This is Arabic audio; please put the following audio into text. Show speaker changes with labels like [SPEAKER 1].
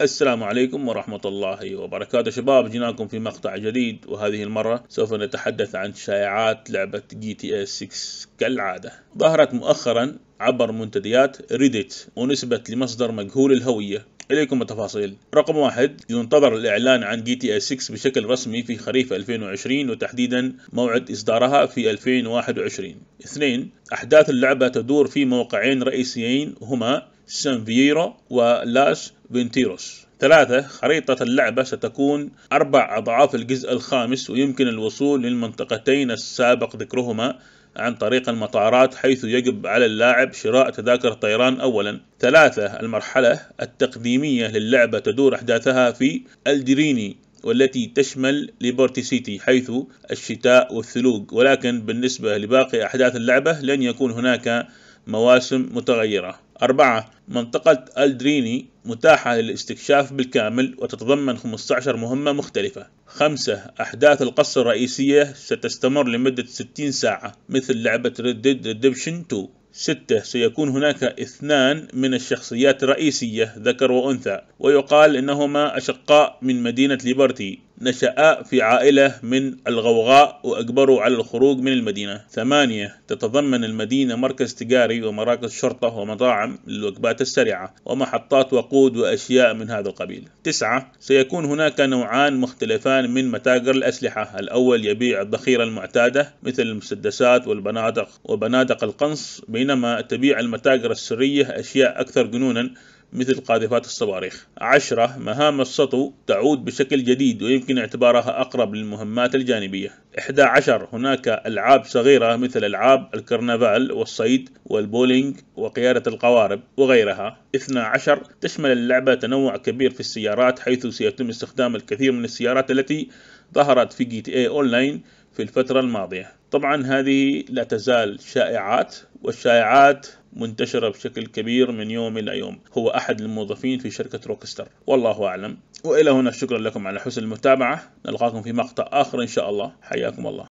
[SPEAKER 1] السلام عليكم ورحمة الله وبركاته شباب جيناكم في مقطع جديد وهذه المرة سوف نتحدث عن شائعات لعبة جي تي اس إيه 6 كالعادة ظهرت مؤخرا عبر منتديات ريديت ونسبت لمصدر مجهول الهوية إليكم التفاصيل رقم واحد ينتظر الإعلان عن جي تي اس إيه 6 بشكل رسمي في خريف 2020 وتحديدا موعد إصدارها في 2021 اثنين أحداث اللعبة تدور في موقعين رئيسيين هما سانفييرو ولاس بنتيروس ثلاثة خريطة اللعبة ستكون أربع أضعاف الجزء الخامس ويمكن الوصول للمنطقتين السابق ذكرهما عن طريق المطارات حيث يجب على اللاعب شراء تذاكر طيران أولا ثلاثة المرحلة التقديمية للعبة تدور أحداثها في الدريني والتي تشمل ليبرتي سيتي حيث الشتاء والثلوج ولكن بالنسبة لباقي أحداث اللعبة لن يكون هناك مواسم متغيرة أربعة منطقة ألدريني متاحة للاستكشاف بالكامل وتتضمن 15 مهمة مختلفة. خمسة أحداث القصة الرئيسية ستستمر لمدة 60 ساعة مثل لعبة Red Dead Redemption 2. ستة سيكون هناك اثنان من الشخصيات الرئيسية ذكر وأنثى ويقال إنهما أشقاء من مدينة ليبرتي نشأ في عائلة من الغوغاء وأجبروا على الخروج من المدينة ثمانية تتضمن المدينة مركز تجاري ومراكز شرطة ومطاعم للوجبات السريعة ومحطات وقود وأشياء من هذا القبيل تسعة سيكون هناك نوعان مختلفان من متاجر الأسلحة الأول يبيع الذخيرة المعتادة مثل المسدسات والبنادق وبنادق القنص بينما تبيع المتاجر السرية أشياء أكثر جنونا مثل قاذفات الصواريخ عشرة مهام السطو تعود بشكل جديد ويمكن اعتبارها أقرب للمهمات الجانبية 11 هناك ألعاب صغيرة مثل ألعاب الكرنفال والصيد والبولينج وقيادة القوارب وغيرها 12 تشمل اللعبة تنوع كبير في السيارات حيث سيتم استخدام الكثير من السيارات التي ظهرت في جي تي اي اونلاين في الفترة الماضية طبعا هذه لا تزال شائعات والشائعات منتشرة بشكل كبير من يوم إلى يوم هو أحد الموظفين في شركة روكستر والله أعلم وإلى هنا شكرا لكم على حسن المتابعة نلقاكم في مقطع آخر إن شاء الله حياكم الله